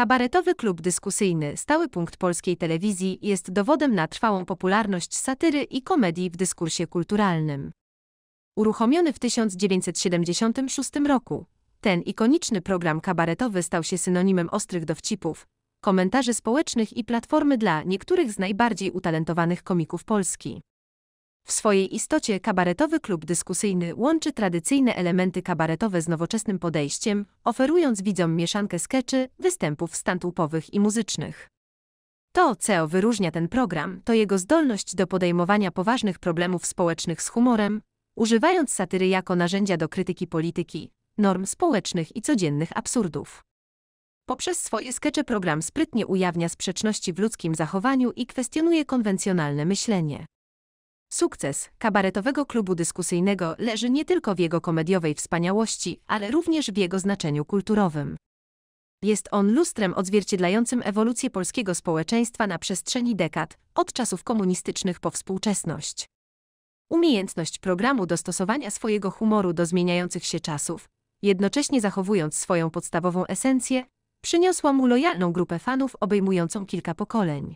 Kabaretowy klub dyskusyjny, stały punkt polskiej telewizji, jest dowodem na trwałą popularność satyry i komedii w dyskursie kulturalnym. Uruchomiony w 1976 roku, ten ikoniczny program kabaretowy stał się synonimem ostrych dowcipów, komentarzy społecznych i platformy dla niektórych z najbardziej utalentowanych komików Polski. W swojej istocie kabaretowy klub dyskusyjny łączy tradycyjne elementy kabaretowe z nowoczesnym podejściem, oferując widzom mieszankę skeczy, występów stand-upowych i muzycznych. To, co wyróżnia ten program, to jego zdolność do podejmowania poważnych problemów społecznych z humorem, używając satyry jako narzędzia do krytyki polityki, norm społecznych i codziennych absurdów. Poprzez swoje skecze program sprytnie ujawnia sprzeczności w ludzkim zachowaniu i kwestionuje konwencjonalne myślenie. Sukces kabaretowego klubu dyskusyjnego leży nie tylko w jego komediowej wspaniałości, ale również w jego znaczeniu kulturowym. Jest on lustrem odzwierciedlającym ewolucję polskiego społeczeństwa na przestrzeni dekad, od czasów komunistycznych po współczesność. Umiejętność programu dostosowania swojego humoru do zmieniających się czasów, jednocześnie zachowując swoją podstawową esencję, przyniosła mu lojalną grupę fanów obejmującą kilka pokoleń.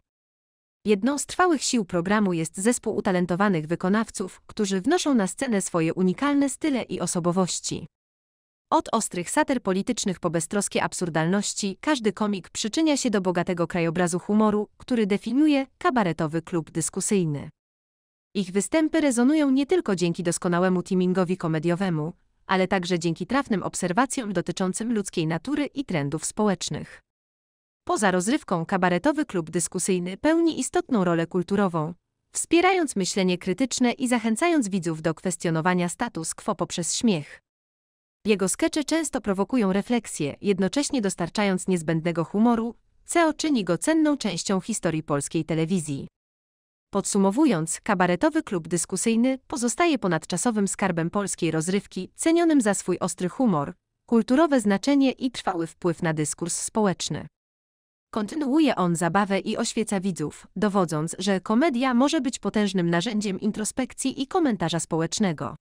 Jedną z trwałych sił programu jest zespół utalentowanych wykonawców, którzy wnoszą na scenę swoje unikalne style i osobowości. Od ostrych sater politycznych po beztroskie absurdalności, każdy komik przyczynia się do bogatego krajobrazu humoru, który definiuje kabaretowy klub dyskusyjny. Ich występy rezonują nie tylko dzięki doskonałemu timingowi komediowemu, ale także dzięki trafnym obserwacjom dotyczącym ludzkiej natury i trendów społecznych. Poza rozrywką kabaretowy klub dyskusyjny pełni istotną rolę kulturową, wspierając myślenie krytyczne i zachęcając widzów do kwestionowania status quo poprzez śmiech. Jego skecze często prowokują refleksję, jednocześnie dostarczając niezbędnego humoru, co czyni go cenną częścią historii polskiej telewizji. Podsumowując, kabaretowy klub dyskusyjny pozostaje ponadczasowym skarbem polskiej rozrywki, cenionym za swój ostry humor, kulturowe znaczenie i trwały wpływ na dyskurs społeczny. Kontynuuje on zabawę i oświeca widzów, dowodząc, że komedia może być potężnym narzędziem introspekcji i komentarza społecznego.